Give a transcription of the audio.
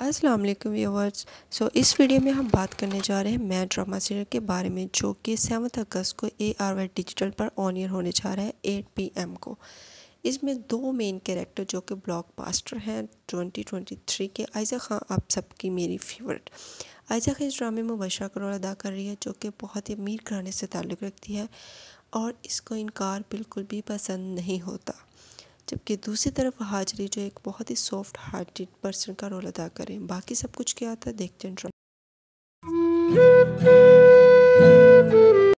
अस्सलाम वालेकुम व्यूवर्स सो इस वीडियो में हम बात करने जा रहे हैं मैं ड्रामा सीरियल के बारे में जो कि सेवन्थ अगस्त को ए आर वाई डिजिटल पर ऑन ईयर होने जा रहा है एट पी एम को इसमें दो मेन कैरेक्टर जो कि ब्लॉक पास्टर हैं 2023 के आयजा खां आप सबकी मेरी फेवरेट आयजा खां इस ड्रामे में वशा करोल अदा कर रही है जो कि बहुत ही अमीर घराने से ताल्लुक़ रखती है और इसको इनकार बिल्कुल भी पसंद नहीं होता जबकि दूसरी तरफ हाजरी जो एक बहुत ही सॉफ्ट हार्टेड पर्सन का रोल अदा करें बाकी सब कुछ क्या आता है देखते हैं ड्रॉ